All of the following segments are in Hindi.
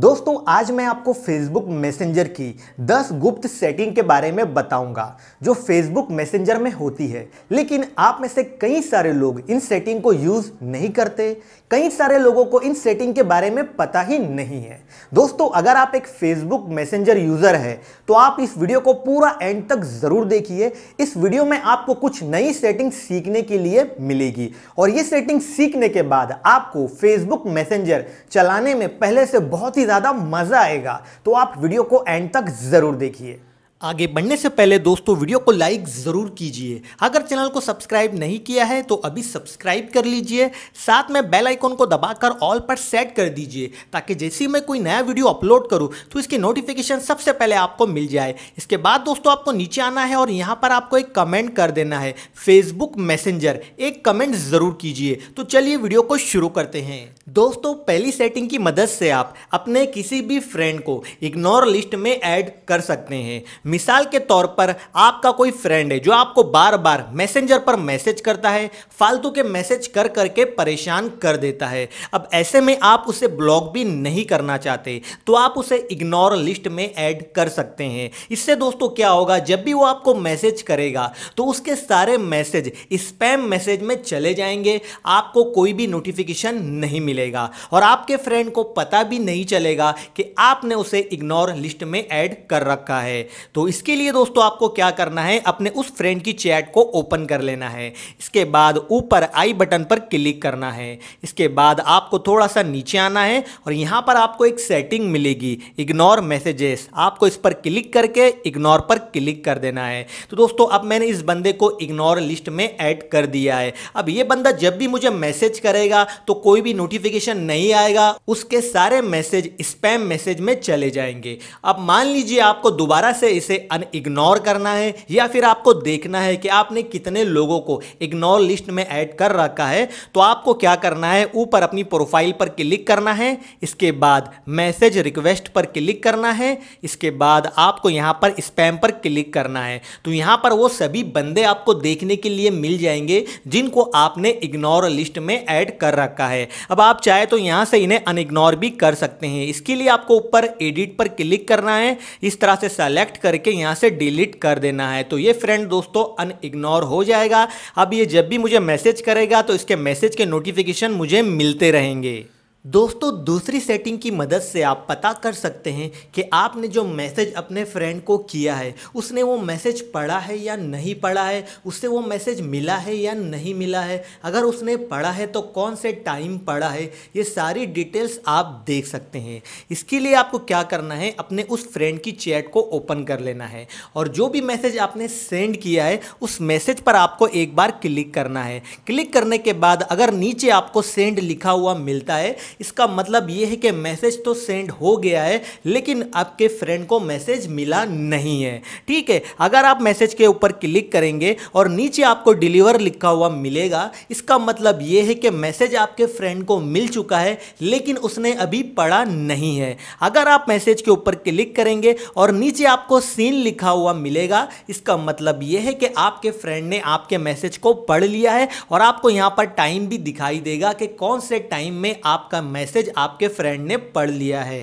दोस्तों आज मैं आपको फेसबुक मैसेंजर की 10 गुप्त सेटिंग के बारे में बताऊंगा जो फेसबुक मैसेंजर में होती है लेकिन आप में से कई सारे लोग इन सेटिंग को यूज़ नहीं करते कई सारे लोगों को इन सेटिंग के बारे में पता ही नहीं है दोस्तों अगर आप एक फेसबुक मैसेंजर यूज़र है तो आप इस वीडियो को पूरा एंड तक ज़रूर देखिए इस वीडियो में आपको कुछ नई सेटिंग सीखने के लिए मिलेगी और ये सेटिंग सीखने के बाद आपको फेसबुक मैसेंजर चलाने में पहले से बहुत ही ज़्यादा मज़ा आएगा तो आप वीडियो को एंड तक ज़रूर देखिए आगे बढ़ने से पहले दोस्तों वीडियो को लाइक ज़रूर कीजिए अगर चैनल को सब्सक्राइब नहीं किया है तो अभी सब्सक्राइब कर लीजिए साथ में बेल आइकॉन को दबाकर ऑल पर सेट कर दीजिए ताकि जैसे ही मैं कोई नया वीडियो अपलोड करूं तो इसकी नोटिफिकेशन सबसे पहले आपको मिल जाए इसके बाद दोस्तों आपको नीचे आना है और यहाँ पर आपको एक कमेंट कर देना है फेसबुक मैसेंजर एक कमेंट ज़रूर कीजिए तो चलिए वीडियो को शुरू करते हैं दोस्तों पहली सेटिंग की मदद से आप अपने किसी भी फ्रेंड को इग्नोर लिस्ट में ऐड कर सकते हैं मिसाल के तौर पर आपका कोई फ्रेंड है जो आपको बार बार मैसेंजर पर मैसेज करता है फालतू के मैसेज कर करके परेशान कर देता है अब ऐसे में आप उसे ब्लॉक भी नहीं करना चाहते तो आप उसे इग्नोर लिस्ट में ऐड कर सकते हैं इससे दोस्तों क्या होगा जब भी वो आपको मैसेज करेगा तो उसके सारे मैसेज स्पैम मैसेज में चले जाएंगे आपको कोई भी नोटिफिकेशन नहीं मिलेगा मिलेगा और आपके फ्रेंड को पता भी नहीं चलेगा कि आपने उसे इग्नोर लिस्ट में ऐड कर रखा है तो इसके लिए दोस्तों आपको क्या करना है अपने उस फ्रेंड की चैट को ओपन कर लेना है इसके बाद ऊपर आई बटन पर क्लिक करना है इसके बाद आपको थोड़ा सा नीचे आना है और यहाँ पर आपको एक सेटिंग मिलेगी इग्नोर मैसेजेस आपको इस पर क्लिक करके इग्नोर पर क्लिक कर देना है तो दोस्तों अब मैंने इस बंदे को इग्नोर लिस्ट में ऐड कर दिया है अब ये बंदा जब भी मुझे मैसेज करेगा तो कोई भी नोटिफिकेशन नोटिफिकेशन नहीं आएगा उसके सारे मैसेज स्पैम मैसेज में चले जाएंगे अब मान लीजिए आपको दोबारा से इसे अन इग्नोर करना है या फिर आपको देखना है कि आपने कितने लोगों को इग्नोर लिस्ट में ऐड कर रखा है तो आपको क्या करना है ऊपर अपनी प्रोफाइल पर क्लिक करना है इसके बाद मैसेज रिक्वेस्ट पर क्लिक करना है इसके बाद आपको यहाँ पर स्पैम पर क्लिक करना है तो यहाँ पर वो सभी बंदे आपको देखने के लिए मिल जाएंगे जिनको आपने इग्नोर लिस्ट में ऐड कर रखा है अब आप आप चाहे तो यहाँ से इन्हें अनइग्नोर भी कर सकते हैं इसके लिए आपको ऊपर एडिट पर क्लिक करना है इस तरह से सेलेक्ट करके यहाँ से डिलीट कर देना है तो ये फ्रेंड दोस्तों अनइग्नोर हो जाएगा अब ये जब भी मुझे मैसेज करेगा तो इसके मैसेज के नोटिफिकेशन मुझे मिलते रहेंगे दोस्तों दूसरी सेटिंग की मदद से आप पता कर सकते हैं कि आपने जो मैसेज अपने फ्रेंड को किया है उसने वो मैसेज पढ़ा है या नहीं पढ़ा है उससे वो मैसेज मिला है या नहीं मिला है अगर उसने पढ़ा है तो कौन से टाइम पढ़ा है ये सारी डिटेल्स आप देख सकते हैं इसके लिए आपको क्या करना है अपने उस फ्रेंड की चैट को ओपन कर लेना है और जो भी मैसेज आपने सेंड किया है उस मैसेज पर आपको एक बार क्लिक करना है क्लिक करने के बाद अगर नीचे आपको सेंड लिखा हुआ मिलता है इसका मतलब ये है कि मैसेज तो सेंड हो गया है लेकिन आपके फ्रेंड को मैसेज मिला नहीं है ठीक है अगर आप मैसेज के ऊपर क्लिक करेंगे और नीचे आपको डिलीवर लिखा हुआ मिलेगा इसका मतलब ये है कि मैसेज आपके फ्रेंड को मिल चुका है लेकिन उसने अभी पढ़ा नहीं है अगर आप मैसेज के ऊपर क्लिक करेंगे और नीचे आपको सीन लिखा हुआ मिलेगा इसका मतलब यह है कि आपके फ्रेंड ने आपके मैसेज को पढ़ लिया है और आपको यहाँ पर टाइम भी दिखाई देगा कि कौन से टाइम में आपका मैसेज आपके फ्रेंड ने पढ़ लिया है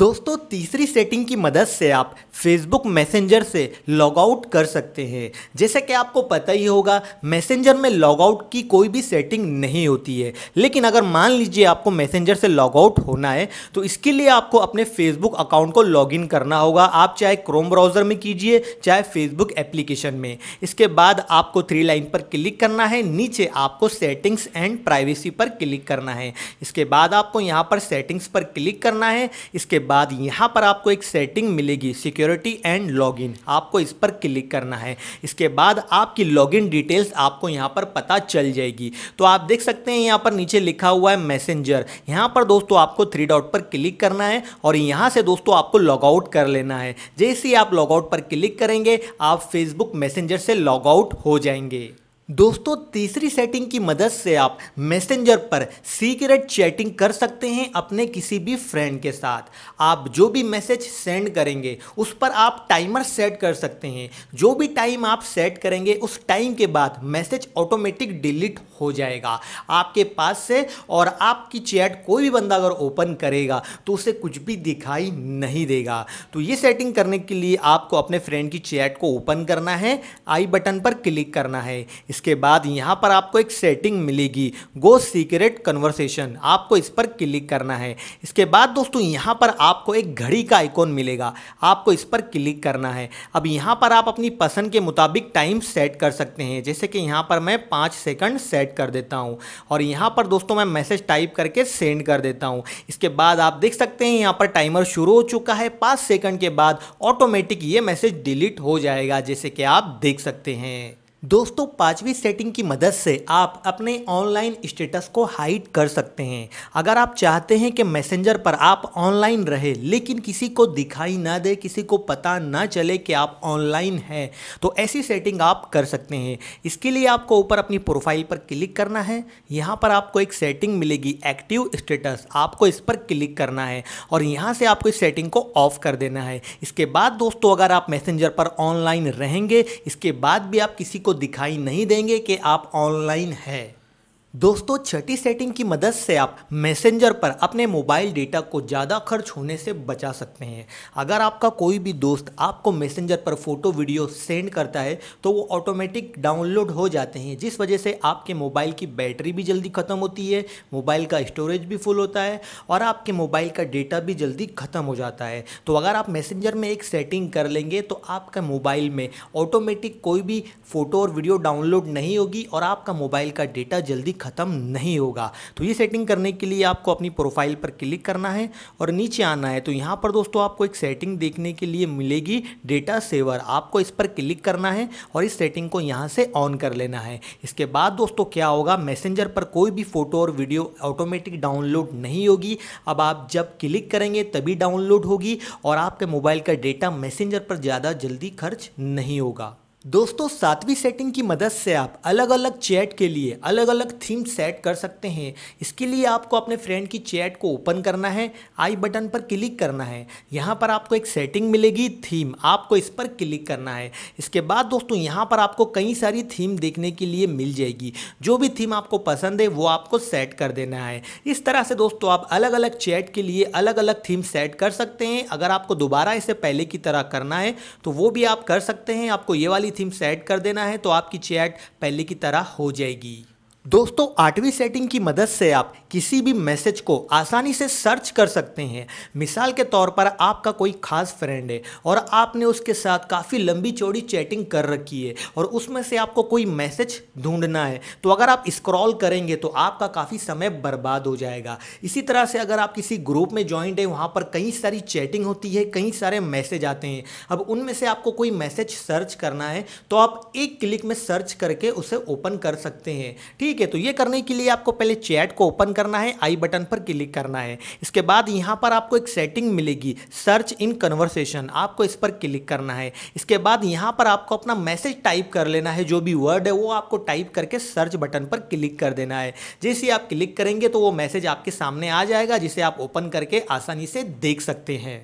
दोस्तों तीसरी सेटिंग की मदद से आप फेसबुक मैसेंजर से लॉग आउट कर सकते हैं जैसे कि आपको पता ही होगा मैसेंजर में लॉग आउट की कोई भी सेटिंग नहीं होती है लेकिन अगर मान लीजिए आपको मैसेंजर से लॉग आउट होना है तो इसके लिए आपको अपने फेसबुक अकाउंट को लॉग इन करना होगा आप चाहे क्रोम ब्राउज़र में कीजिए चाहे फेसबुक एप्लीकेशन में इसके बाद आपको थ्री लाइन पर क्लिक करना है नीचे आपको सेटिंग्स एंड प्राइवेसी पर क्लिक करना है इसके बाद आपको यहाँ पर सेटिंग्स पर क्लिक करना है इसके बाद यहाँ पर आपको एक सेटिंग मिलेगी सिक्योरिटी एंड लॉगिन आपको इस पर क्लिक करना है इसके बाद आपकी लॉगिन डिटेल्स आपको यहाँ पर पता चल जाएगी तो आप देख सकते हैं यहाँ पर नीचे लिखा हुआ है मैसेंजर यहाँ पर दोस्तों आपको थ्री डॉट पर क्लिक करना है और यहाँ से दोस्तों आपको लॉगआउट कर लेना है जैसे ही आप लॉगआउट पर क्लिक करेंगे आप फेसबुक मैसेंजर से लॉगआउट हो जाएंगे दोस्तों तीसरी सेटिंग की मदद से आप मैसेंजर पर सीक्रेट चैटिंग कर सकते हैं अपने किसी भी फ्रेंड के साथ आप जो भी मैसेज सेंड करेंगे उस पर आप टाइमर सेट कर सकते हैं जो भी टाइम आप सेट करेंगे उस टाइम के बाद मैसेज ऑटोमेटिक डिलीट हो जाएगा आपके पास से और आपकी चैट कोई भी बंदा अगर ओपन करेगा तो उसे कुछ भी दिखाई नहीं देगा तो ये सेटिंग करने के लिए आपको अपने फ्रेंड की चैट को ओपन करना है आई बटन पर क्लिक करना है इस उसके बाद यहाँ पर आपको एक सेटिंग मिलेगी गो सीक्रेट कन्वर्सेशन आपको इस पर क्लिक करना है इसके बाद दोस्तों यहाँ पर आपको एक घड़ी का आइकॉन मिलेगा आपको इस पर क्लिक करना है अब यहाँ पर आप अपनी पसंद के मुताबिक टाइम सेट कर सकते हैं जैसे कि यहाँ पर मैं पाँच सेकंड सेट कर देता हूँ और यहाँ पर दोस्तों मैं मैसेज टाइप करके सेंड कर देता हूँ इसके बाद आप देख सकते हैं यहाँ पर टाइमर शुरू हो चुका है पाँच सेकंड के बाद ऑटोमेटिक ये मैसेज डिलीट हो जाएगा जैसे कि आप देख सकते हैं दोस्तों पांचवी सेटिंग की मदद से आप अपने ऑनलाइन स्टेटस को हाइड कर सकते हैं अगर आप चाहते हैं कि मैसेंजर पर आप ऑनलाइन रहे लेकिन किसी को दिखाई ना दे किसी को पता ना चले कि आप ऑनलाइन हैं तो ऐसी सेटिंग आप कर सकते हैं इसके लिए आपको ऊपर अपनी प्रोफाइल पर क्लिक करना है यहाँ पर आपको एक सेटिंग मिलेगी एक्टिव स्टेटस आपको इस पर क्लिक करना है और यहाँ से आपको इस सेटिंग को ऑफ कर देना है इसके बाद दोस्तों अगर आप मैसेंजर पर ऑनलाइन रहेंगे इसके बाद भी आप किसी को आपको दिखाई नहीं देंगे कि आप ऑनलाइन है दोस्तों छठी सेटिंग की मदद से आप मैसेंजर पर अपने मोबाइल डेटा को ज़्यादा खर्च होने से बचा सकते हैं अगर आपका कोई भी दोस्त आपको मैसेंजर पर फ़ोटो वीडियो सेंड करता है तो वो ऑटोमेटिक डाउनलोड हो जाते हैं जिस वजह से आपके मोबाइल की बैटरी भी जल्दी ख़त्म होती है मोबाइल का स्टोरेज भी फुल होता है और आपके मोबाइल का डेटा भी जल्दी ख़त्म हो जाता है तो अगर आप मैसेंजर में एक सेटिंग कर लेंगे तो आपका मोबाइल में ऑटोमेटिक कोई भी फ़ोटो और वीडियो डाउनलोड नहीं होगी और आपका मोबाइल का डेटा जल्दी ख़त्म नहीं होगा तो ये सेटिंग करने के लिए आपको अपनी प्रोफाइल पर क्लिक करना है और नीचे आना है तो यहाँ पर दोस्तों आपको एक सेटिंग देखने के लिए मिलेगी डेटा सेवर आपको इस पर क्लिक करना है और इस सेटिंग को यहाँ से ऑन कर लेना है इसके बाद दोस्तों क्या होगा मैसेंजर पर कोई भी फ़ोटो और वीडियो ऑटोमेटिक डाउनलोड नहीं होगी अब आप जब क्लिक करेंगे तभी डाउनलोड होगी और आपके मोबाइल का डेटा मैसेंजर पर ज़्यादा जल्दी खर्च नहीं होगा दोस्तों सातवीं सेटिंग की मदद से आप अलग अलग चैट के लिए अलग अलग थीम सेट कर सकते हैं इसके लिए आपको अपने फ्रेंड की चैट को ओपन करना है आई बटन पर क्लिक करना है यहाँ पर आपको एक सेटिंग मिलेगी थीम आपको इस पर क्लिक करना है इसके बाद दोस्तों यहाँ पर आपको कई सारी थीम देखने के लिए मिल जाएगी जो भी थीम आपको पसंद है वो आपको सेट कर देना है इस तरह से दोस्तों आप अलग अलग चैट के लिए अलग अलग थीम सेट कर सकते हैं अगर आपको दोबारा इसे पहले की तरह करना है तो वो भी आप कर सकते हैं आपको ये वाली थीम सेट कर देना है तो आपकी चैट पहले की तरह हो जाएगी दोस्तों आठवीं सेटिंग की मदद से आप किसी भी मैसेज को आसानी से सर्च कर सकते हैं मिसाल के तौर पर आपका कोई खास फ्रेंड है और आपने उसके साथ काफ़ी लंबी चौड़ी चैटिंग कर रखी है और उसमें से आपको कोई मैसेज ढूंढना है तो अगर आप स्क्रॉल करेंगे तो आपका काफ़ी समय बर्बाद हो जाएगा इसी तरह से अगर आप किसी ग्रुप में ज्वाइंट है वहाँ पर कई सारी चैटिंग होती है कई सारे मैसेज आते हैं अब उनमें से आपको कोई मैसेज सर्च करना है तो आप एक क्लिक में सर्च करके उसे ओपन कर सकते हैं ठीक ठीक है तो ये करने के लिए आपको पहले चैट को ओपन करना है आई बटन पर क्लिक करना है इसके बाद यहाँ पर आपको एक सेटिंग मिलेगी सर्च इन कन्वर्सेशन आपको इस पर क्लिक करना है इसके बाद यहाँ पर आपको अपना मैसेज टाइप कर लेना है जो भी वर्ड है वो आपको टाइप करके सर्च बटन पर क्लिक कर देना है जैसे आप क्लिक करेंगे तो वो मैसेज आपके सामने आ जाएगा जिसे आप ओपन करके आसानी से देख सकते हैं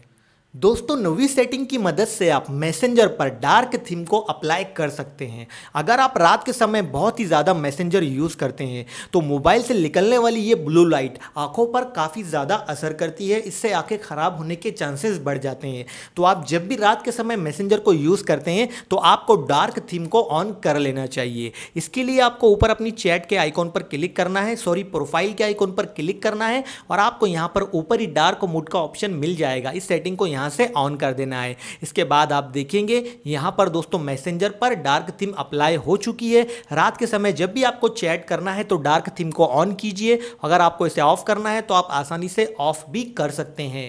दोस्तों नवी सेटिंग की मदद से आप मैसेंजर पर डार्क थीम को अप्लाई कर सकते हैं अगर आप रात के समय बहुत ही ज़्यादा मैसेंजर यूज़ करते हैं तो मोबाइल से निकलने वाली ये ब्लू लाइट आंखों पर काफ़ी ज़्यादा असर करती है इससे आंखें खराब होने के चांसेस बढ़ जाते हैं तो आप जब भी रात के समय मैसेंजर को यूज़ करते हैं तो आपको डार्क थीम को ऑन कर लेना चाहिए इसके लिए आपको ऊपर अपनी चैट के आइकॉन पर क्लिक करना है सॉरी प्रोफाइल के आइकॉन पर क्लिक करना है और आपको यहाँ पर ऊपर ही डार्क मूड का ऑप्शन मिल जाएगा इस सेटिंग को यहाँ यहाँ से ऑन कर देना है इसके बाद आप देखेंगे यहाँ पर दोस्तों मैसेंजर पर डार्क थीम अप्लाई हो चुकी है रात के समय जब भी आपको चैट करना है तो डार्क थीम को ऑन कीजिए अगर आपको इसे ऑफ करना है तो आप आसानी से ऑफ भी कर सकते हैं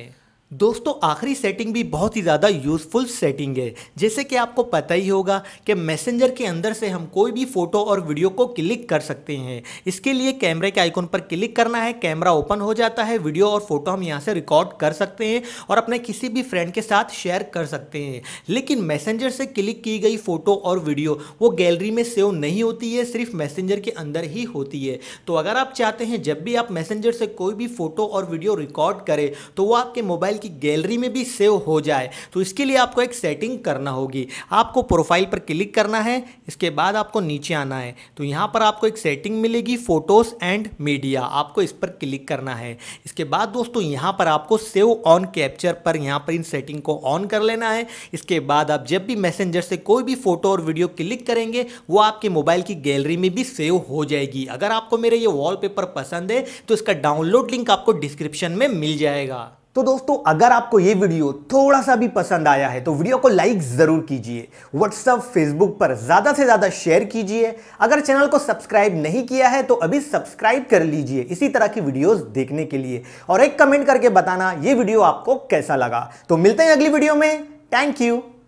दोस्तों आखिरी सेटिंग भी बहुत ही ज़्यादा यूज़फुल सेटिंग है जैसे कि आपको पता ही होगा कि मैसेंजर के अंदर से हम कोई भी फ़ोटो और वीडियो को क्लिक कर सकते हैं इसके लिए कैमरे के आइकॉन पर क्लिक करना है कैमरा ओपन हो जाता है वीडियो और फ़ोटो हम यहाँ से रिकॉर्ड कर सकते हैं और अपने किसी भी फ्रेंड के साथ शेयर कर सकते हैं लेकिन मैसेंजर से क्लिक की गई फ़ोटो और वीडियो वो गैलरी में सेव नहीं होती है सिर्फ मैसेंजर के अंदर ही होती है तो अगर आप चाहते हैं जब भी आप मैसेंजर से कोई भी फ़ोटो और वीडियो रिकॉर्ड करें तो वो आपके मोबाइल की गैलरी में भी सेव हो जाए तो इसके लिए आपको एक सेटिंग करना होगी आपको प्रोफाइल पर क्लिक करना है इसके बाद आपको नीचे आना है तो यहाँ पर आपको एक सेटिंग मिलेगी फोटोज़ एंड मीडिया आपको इस पर क्लिक करना है इसके बाद दोस्तों यहाँ पर आपको सेव ऑन कैप्चर पर यहाँ पर इन सेटिंग को ऑन कर लेना है इसके बाद आप जब भी मैसेंजर से कोई भी फ़ोटो और वीडियो क्लिक करेंगे वो आपके मोबाइल की गैलरी में भी सेव हो जाएगी अगर आपको मेरे ये वॉलपेपर पसंद है तो इसका डाउनलोड लिंक आपको डिस्क्रिप्शन में मिल जाएगा तो दोस्तों अगर आपको ये वीडियो थोड़ा सा भी पसंद आया है तो वीडियो को लाइक ज़रूर कीजिए व्हाट्सअप फेसबुक पर ज़्यादा से ज़्यादा शेयर कीजिए अगर चैनल को सब्सक्राइब नहीं किया है तो अभी सब्सक्राइब कर लीजिए इसी तरह की वीडियोस देखने के लिए और एक कमेंट करके बताना ये वीडियो आपको कैसा लगा तो मिलते हैं अगली वीडियो में थैंक यू